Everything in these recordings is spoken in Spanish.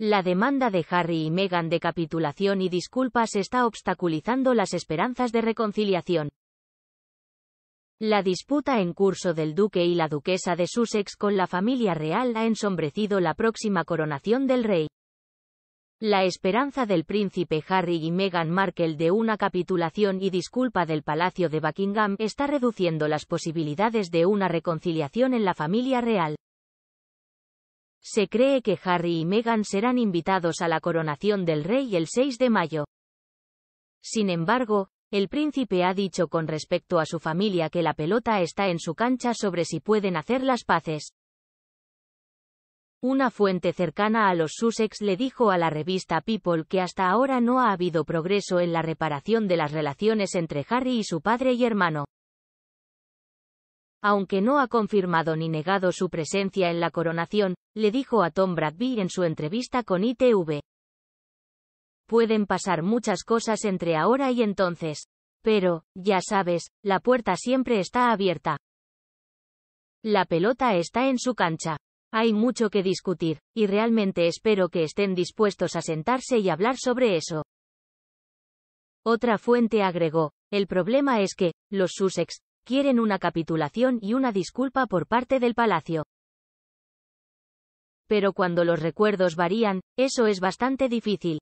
La demanda de Harry y Meghan de capitulación y disculpas está obstaculizando las esperanzas de reconciliación. La disputa en curso del duque y la duquesa de Sussex con la familia real ha ensombrecido la próxima coronación del rey. La esperanza del príncipe Harry y Meghan Markle de una capitulación y disculpa del Palacio de Buckingham está reduciendo las posibilidades de una reconciliación en la familia real. Se cree que Harry y Meghan serán invitados a la coronación del rey el 6 de mayo. Sin embargo, el príncipe ha dicho con respecto a su familia que la pelota está en su cancha sobre si pueden hacer las paces. Una fuente cercana a los Sussex le dijo a la revista People que hasta ahora no ha habido progreso en la reparación de las relaciones entre Harry y su padre y hermano aunque no ha confirmado ni negado su presencia en la coronación, le dijo a Tom Bradby en su entrevista con ITV. Pueden pasar muchas cosas entre ahora y entonces. Pero, ya sabes, la puerta siempre está abierta. La pelota está en su cancha. Hay mucho que discutir, y realmente espero que estén dispuestos a sentarse y hablar sobre eso. Otra fuente agregó, el problema es que, los Sussex, quieren una capitulación y una disculpa por parte del palacio. Pero cuando los recuerdos varían, eso es bastante difícil.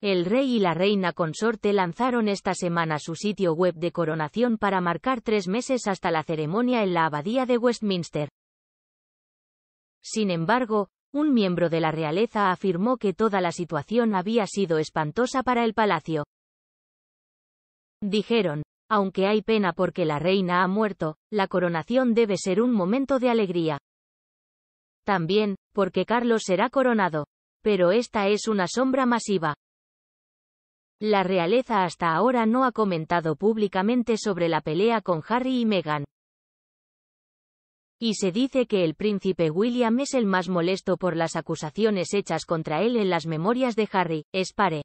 El rey y la reina consorte lanzaron esta semana su sitio web de coronación para marcar tres meses hasta la ceremonia en la abadía de Westminster. Sin embargo, un miembro de la realeza afirmó que toda la situación había sido espantosa para el palacio. Dijeron, aunque hay pena porque la reina ha muerto, la coronación debe ser un momento de alegría. También, porque Carlos será coronado. Pero esta es una sombra masiva. La realeza hasta ahora no ha comentado públicamente sobre la pelea con Harry y Meghan. Y se dice que el príncipe William es el más molesto por las acusaciones hechas contra él en las memorias de Harry, espare.